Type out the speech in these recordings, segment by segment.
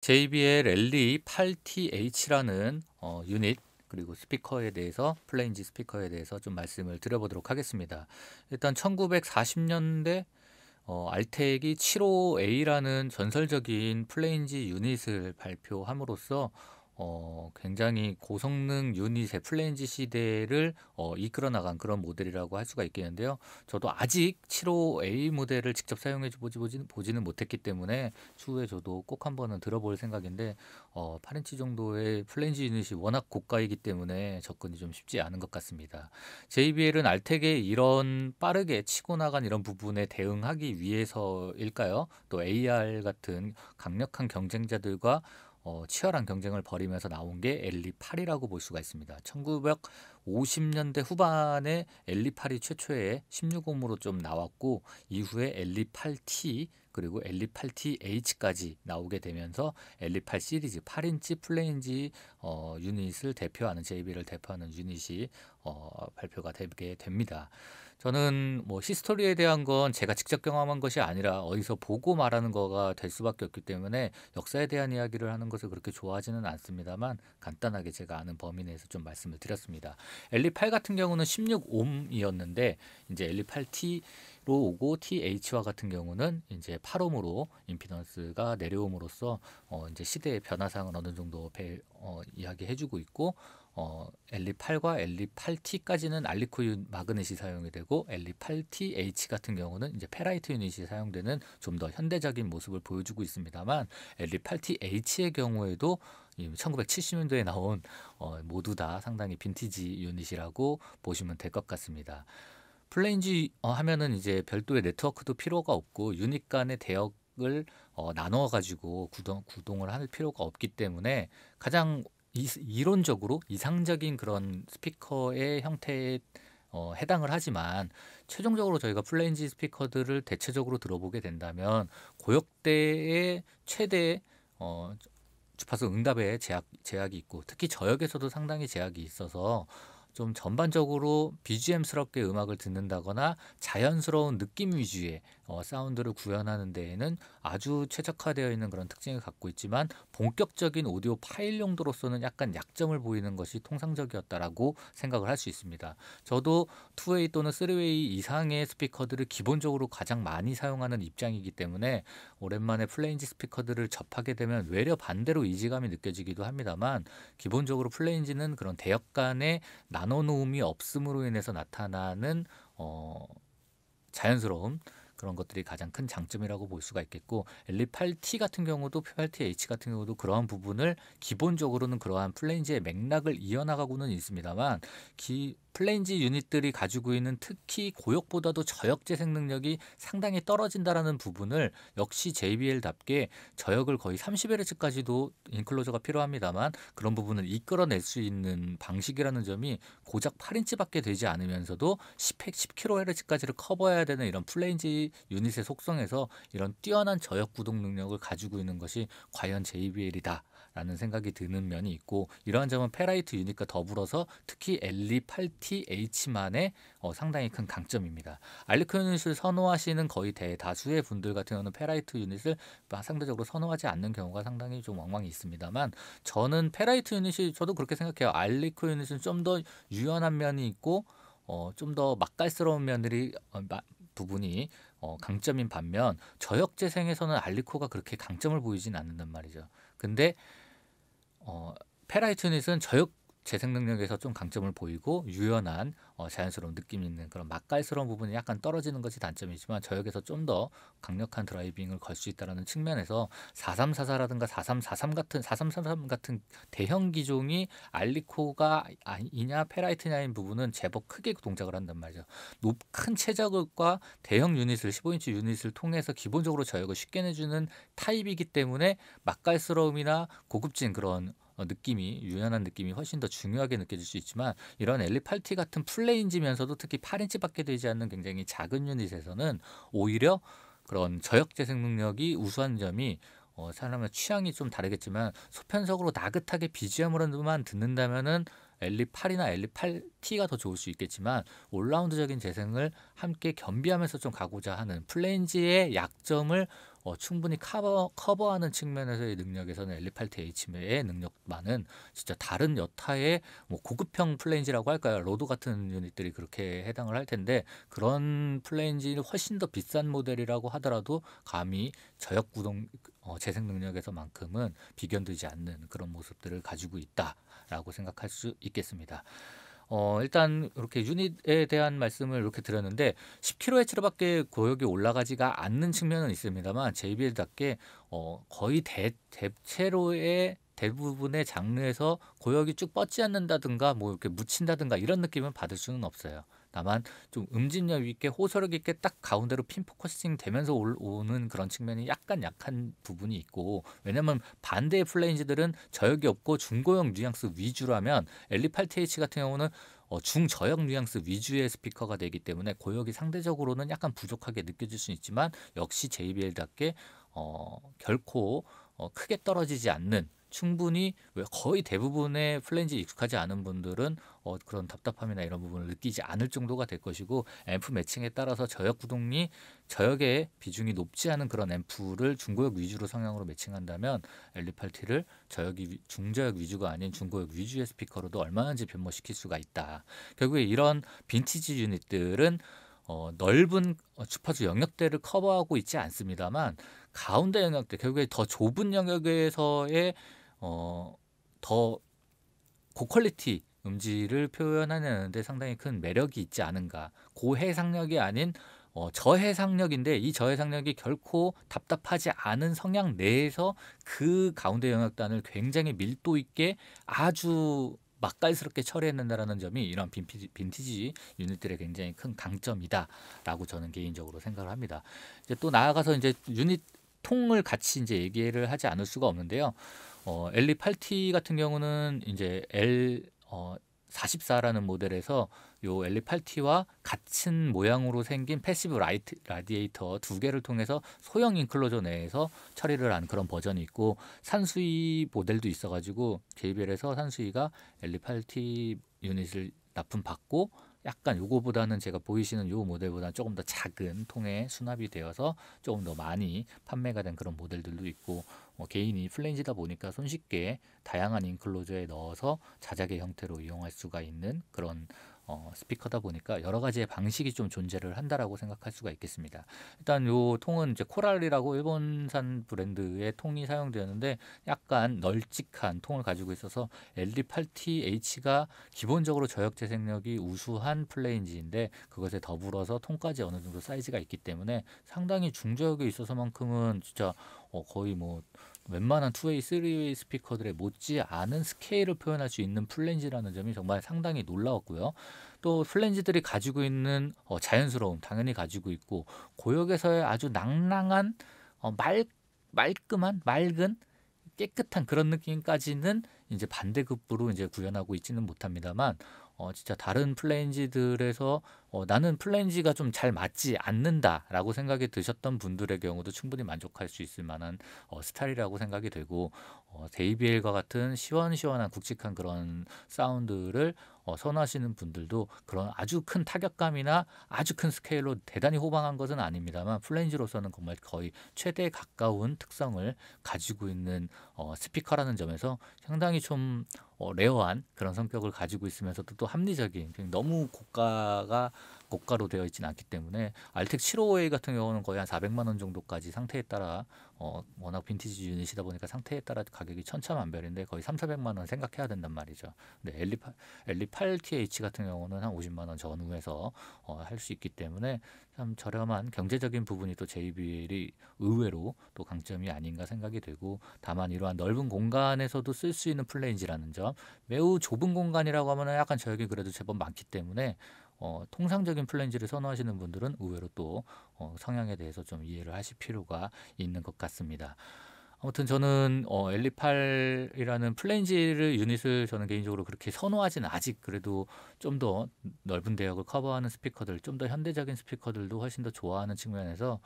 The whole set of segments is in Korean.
JBL LE8TH라는 어, 유닛 그리고 스피커에 대해서 플레인지 스피커에 대해서 좀 말씀을 드려보도록 하겠습니다. 일단 1940년대 어, 알텍이 75A라는 전설적인 플레인지 유닛을 발표함으로써 어, 굉장히 고성능 유닛의 플랜지 시대를 어, 이끌어 나간 그런 모델이라고 할 수가 있겠는데요. 저도 아직 7호A 모델을 직접 사용해 보지, 보지는, 보지는 못했기 때문에 추후에 저도 꼭 한번은 들어볼 생각인데 어, 8인치 정도의 플랜지 유닛이 워낙 고가이기 때문에 접근이 좀 쉽지 않은 것 같습니다. JBL은 알텍의 이런 빠르게 치고 나간 이런 부분에 대응하기 위해서일까요? 또 AR 같은 강력한 경쟁자들과 어, 치열한 경쟁을 벌이면서 나온 게 엘리 8이라고 볼 수가 있습니다. 1900 50년대 후반에 엘리8이 최초의 1 6옴으로좀 나왔고 이후에 엘리8T 그리고 엘리8TH까지 나오게 되면서 엘리8 시리즈 8인치 플레인지 어, 유닛을 대표하는 JB를 대표하는 유닛이 어, 발표가 되게 됩니다. 저는 뭐 히스토리에 대한 건 제가 직접 경험한 것이 아니라 어디서 보고 말하는 거가 될 수밖에 없기 때문에 역사에 대한 이야기를 하는 것을 그렇게 좋아하지는 않습니다만 간단하게 제가 아는 범위 내에서 좀 말씀을 드렸습니다. 엘리 8 같은 경우는 16옴이었는데 이제 엘리 8T로 오고 TH와 같은 경우는 이제 8옴으로 임피던스가 내려옴으로써 어 이제 시대의 변화상을 어느 정도 배, 어, 이야기해주고 있고 어, 엘리 8과 엘리 8T까지는 알리코유 마그넷이 사용이 되고 엘리 8TH 같은 경우는 이제 페라이트 유닛이 사용되는 좀 더 현대적인 모습을 보여주고 있습니다만 엘리 8TH의 경우에도 1970년도에 나온 어, 모두 다 상당히 빈티지 유닛이라고 보시면 될 것 같습니다. 플레인지 어, 하면은 이제 별도의 네트워크도 필요가 없고 유닛 간의 대역 을 어, 나누어 가지고 구동, 구동을 할 필요가 없기 때문에 가장 이, 이론적으로 이상적인 그런 스피커의 형태에 어, 해당을 하지만 최종적으로 저희가 플레인지 스피커들을 대체적으로 들어보게 된다면 고역대의 최대 어, 주파수 응답에 제약, 제약이 있고 특히 저역에서도 상당히 제약이 있어서 좀 전반적으로 BGM스럽게 음악을 듣는다거나 자연스러운 느낌 위주의 어, 사운드를 구현하는 데에는 아주 최적화되어 있는 그런 특징을 갖고 있지만 본격적인 오디오 파일 용도로서는 약간 약점을 보이는 것이 통상적이었다라고 생각을 할 수 있습니다. 저도 투웨이 또는 쓰리웨이 이상의 스피커들을 기본적으로 가장 많이 사용하는 입장이기 때문에 오랜만에 플레인지 스피커들을 접하게 되면 외려 반대로 이지감이 느껴지기도 합니다만 기본적으로 플레인지는 그런 대역 간의 나눠 놓음이 없음으로 인해서 나타나는 어, 자연스러운 그런 것들이 가장 큰 장점이라고 볼 수가 있겠고 엘립 8T 같은 경우도 8TH 같은 경우도 그러한 부분을 기본적으로는 그러한 플레인즈의 맥락을 이어나가고는 있습니다만 기 플레인지 유닛들이 가지고 있는 특히 고역보다도 저역 재생 능력이 상당히 떨어진다라는 부분을 역시 JBL답게 저역을 거의 30Hz까지도 인클로저가 필요합니다만 그런 부분을 이끌어낼 수 있는 방식이라는 점이 고작 8인치밖에 되지 않으면서도 10, 10kHz까지를 커버해야 되는 이런 플레인지 유닛의 속성에서 이런 뛰어난 저역 구동 능력을 가지고 있는 것이 과연 JBL이다 라는 생각이 드는 면이 있고 이러한 점은 페라이트 유닛과 더불어서 특히 엘리 8TH만의 어, 상당히 큰 강점입니다. 알리코 유닛을 선호하시는 거의 대다수의 분들 같은 경우는 페라이트 유닛을 상대적으로 선호하지 않는 경우가 상당히 좀 왕왕 있습니다만 저는 페라이트 유닛이 저도 그렇게 생각해요. 알리코 유닛은 좀 더 유연한 면이 있고 어, 좀더 맛깔스러운 면들이 어, 마, 부분이 어, 강점인 반면 저역 재생에서는 알리코가 그렇게 강점을 보이진 않는단 말이죠. 근데 어, 페라이트닛은 저역 재생 능력에서 좀 강점을 보이고 유연한 어, 자연스러운 느낌 있는 그런 맛깔스러운 부분이 약간 떨어지는 것이 단점이지만 저역에서 좀 더 강력한 드라이빙을 걸 수 있다라는 측면에서 4344라든가 4343 같은 4333 같은 대형 기종이 알리코가 아니냐 페라이트냐인 부분은 제법 크게 동작을 한단 말이죠. 높, 은 최저급과 대형 유닛을 15인치 유닛을 통해서 기본적으로 저역을 쉽게 내주는 타입이기 때문에 맛깔스러움이나 고급진 그런 어, 느낌이 유연한 느낌이 훨씬 더 중요하게 느껴질 수 있지만 이런 엘리팔티 같은 플레인지면서도 특히 8인치밖에 되지 않는 굉장히 작은 유닛에서는 오히려 그런 저역 재생 능력이 우수한 점이 어, 사람의 취향이 좀 다르겠지만 소편적으로 나긋하게 BGM으로만 듣는다면은 엘리 8이나 엘리 8T가 더 좋을 수 있겠지만 올라운드적인 재생을 함께 겸비하면서 좀 가고자 하는 플레인지의 약점을 어, 충분히 커버, 커버하는 측면에서의 능력에서는 엘리팔트 H의 능력만은 진짜 다른 여타의 뭐 고급형 플레인지라고 할까요? 로드 같은 유닛들이 그렇게 해당을 할 텐데 그런 플레인지는 훨씬 더 비싼 모델이라고 하더라도 감히 저역 구동 어, 재생 능력에서만큼은 비견되지 않는 그런 모습들을 가지고 있다라고 생각할 수 있겠습니다. 어, 일단 이렇게 유닛에 대한 말씀을 이렇게 드렸는데 10kHz밖에 고역이 올라가지가 않는 측면은 있습니다만 JBL답게 어, 거의 대, 대체로의 대부분의 장르에서 고역이 쭉 뻗지 않는다든가 뭐 이렇게 묻힌다든가 이런 느낌은 받을 수는 없어요. 다만 좀 음진력 있게 호소력 있게 딱 가운데로 핀 포커싱 되면서 오는 그런 측면이 약간 약한 부분이 있고 왜냐면 반대의 플레인지들은 저역이 없고 중고형 뉘앙스 위주라면 엘리팔테이치 같은 경우는 어, 중저역 뉘앙스 위주의 스피커가 되기 때문에 고역이 상대적으로는 약간 부족하게 느껴질 수 있지만 역시 JBL답게 어, 결코 어, 크게 떨어지지 않는 충분히 왜 거의 대부분의 플랜지 익숙하지 않은 분들은 어, 그런 답답함이나 이런 부분을 느끼지 않을 정도가 될 것이고 앰프 매칭에 따라서 저역 구동이 저역의 비중이 높지 않은 그런 앰프를 중고역 위주로 성향으로 매칭한다면 엘리팔티를 저역이 중저역 위주가 아닌 중고역 위주의 스피커로도 얼마든지 변모시킬 수가 있다. 결국에 이런 빈티지 유닛들은 어, 넓은 어, 주파수 영역대를 커버하고 있지 않습니다만 가운데 영역대 결국에 더 좁은 영역에서의 어, 더 고퀄리티 음질을 표현하는데 상당히 큰 매력이 있지 않은가. 고해상력이 아닌 어, 저해상력인데 이 저해상력이 결코 답답하지 않은 성향 내에서 그 가운데 영역단을 굉장히 밀도 있게 아주 맛깔스럽게 처리했는다라는 점이 이런 빈티지, 빈티지 유닛들의 굉장히 큰 강점이다라고 저는 개인적으로 생각을 합니다. 이제 또 나아가서 이제 유닛 통을 같이 이제 얘기를 하지 않을 수가 없는데요. 어, 엘리 8T 같은 경우는 이제 L 어, 44라는 모델에서 요 엘리 8T와 같은 모양으로 생긴 패시브 라이트, 라디에이터 두 개를 통해서 소형 인클로저 내에서 처리를 한 그런 버전이 있고 산수이 모델도 있어가지고 JBL에서 산수이가 엘리 8T 유닛을 납품 받고 약간 요거보다는 제가 보이시는 요 모델보다는 조금 더 작은 통에 수납이 되어서 조금 더 많이 판매가 된 그런 모델들도 있고 뭐 개인이 플랜지다 보니까 손쉽게 다양한 인클로저에 넣어서 자작의 형태로 이용할 수가 있는 그런 어, 스피커다 보니까 여러 가지의 방식이 좀 존재를 한다라고 생각할 수가 있겠습니다. 일단 요 통은 이제 코랄이라고 일본산 브랜드의 통이 사용되었는데 약간 널찍한 통을 가지고 있어서 LD8TH가 기본적으로 저역 재생력이 우수한 플레인지인데 그것에 더불어서 통까지 어느 정도 사이즈가 있기 때문에 상당히 중저역에 있어서만큼은 진짜 어, 거의 뭐 웬만한 투웨이, 쓰리웨이 스피커들의 못지않은 스케일을 표현할 수 있는 플랜지라는 점이 정말 상당히 놀라웠고요. 또 플랜지들이 가지고 있는 어, 자연스러움 당연히 가지고 있고 고역에서의 아주 낭랑한 어, 말 말끔한 맑은 깨끗한 그런 느낌까지는 이제 반대급부로 이제 구현하고 있지는 못합니다만 어, 진짜 다른 플랜지들에서 어, 나는 플랜지가 좀 잘 맞지 않는다라고 생각이 드셨던 분들의 경우도 충분히 만족할 수 있을 만한 어, 스타일이라고 생각이 되고 어, 데이비엘과 같은 시원시원한 굵직한 그런 사운드를 어, 선호하시는 분들도 그런 아주 큰 타격감이나 아주 큰 스케일로 대단히 호방한 것은 아닙니다만 플랜지로서는 정말 거의 최대에 가까운 특성을 가지고 있는 어, 스피커라는 점에서 상당히 좀 어, 레어한 그런 성격을 가지고 있으면서도 또 합리적인 너무 고가가 고가로 되어 있지는 않기 때문에 알텍 755A 같은 경우는 거의 한 400만 원 정도까지 상태에 따라 어, 워낙 빈티지 유닛이다 보니까 상태에 따라 가격이 천차만별인데 거의 3, 400만 원 생각해야 된단 말이죠. 근데 네, 엘리 엘리 8TH 같은 경우는 한 50만 원 전후에서 어, 할수 있기 때문에 참 저렴한 경제적인 부분이 또 JBL이 의외로 또 강점이 아닌가 생각이 되고 다만 이러한 넓은 공간에서도 쓸 수 있는 플레인지라는 점 매우 좁은 공간이라고 하면 약간 저역이 그래도 제법 많기 때문에 어, 통상적인 플랜지를 선호하시는 분들은 의외로 또 어, 성향에 대해서 좀 이해를 하실 필요가 있는 것 같습니다. 아무튼 저는 어, 엘리팔이라는 플랜지를 유닛을 저는 개인적으로 그렇게 선호하진 아직 그래도 좀 더 넓은 대역을 커버하는 스피커들, 좀 더 현대적인 스피커들도 훨씬 더 좋아하는 측면에서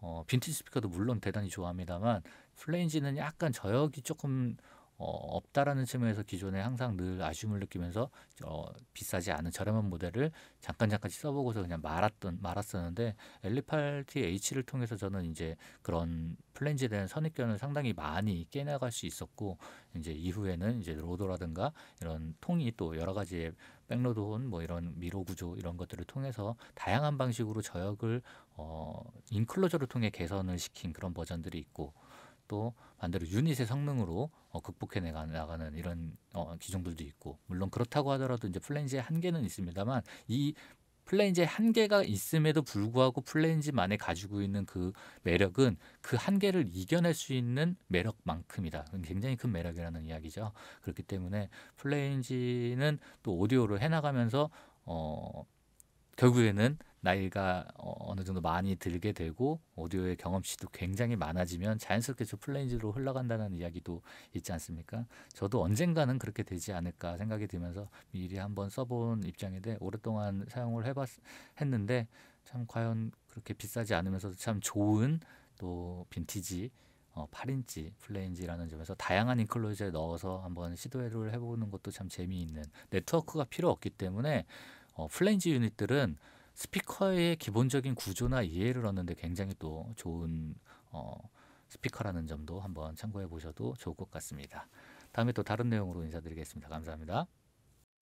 어, 빈티지 스피커도 물론 대단히 좋아합니다만 플레지는 약간 저역이 조금 어, 없다라는 측면에서 기존에 항상 늘 아쉬움을 느끼면서 어, 비싸지 않은 저렴한 모델을 잠깐 잠깐씩 써보고서 그냥 말았던 말았었는데 엘리팔티 H를 통해서 저는 이제 그런 플랜지에 대한 선입견을 상당히 많이 깨나갈 수 있었고 이제 이후에는 이제 로더라든가 이런 통이 또 여러 가지의 백로드온 뭐 이런 미로 구조 이런 것들을 통해서 다양한 방식으로 저역을 어 인클로저를 통해 개선을 시킨 그런 버전들이 있고 또 반대로 유닛의 성능으로 어, 극복해 나가는 이런 어, 기종들도 있고 물론 그렇다고 하더라도 이제 플랜지의 한계는 있습니다만 이 플레인지의 한계가 있음에도 불구하고 플레인지만에 가지고 있는 그 매력은 그 한계를 이겨낼 수 있는 매력만큼이다. 굉장히 큰 매력이라는 이야기죠. 그렇기 때문에 플레인지는 또오디오로 해나가면서 어 결국에는 나이가 어 어느 정도 많이 들게 되고 오디오의 경험치도 굉장히 많아지면 자연스럽게 저 플레인즈로 흘러간다는 이야기도 있지 않습니까? 저도 언젠가는 그렇게 되지 않을까 생각이 들면서 미리 한번 써본 입장인데 오랫동안 사용을 해봤 했는데 참 과연 그렇게 비싸지 않으면서도 참 좋은 또 빈티지 어, 8인치 플레인지라는 점에서 다양한 인클로저에 넣어서 한번 시도를 해보는 것도 참 재미있는 네트워크가 필요 없기 때문에 어, 플레인지 유닛들은 스피커의 기본적인 구조나 이해를 얻는데 굉장히 또 좋은 어, 스피커라는 점도 한번 참고해 보셔도 좋을 것 같습니다. 다음에 또 다른 내용으로 인사드리겠습니다. 감사합니다.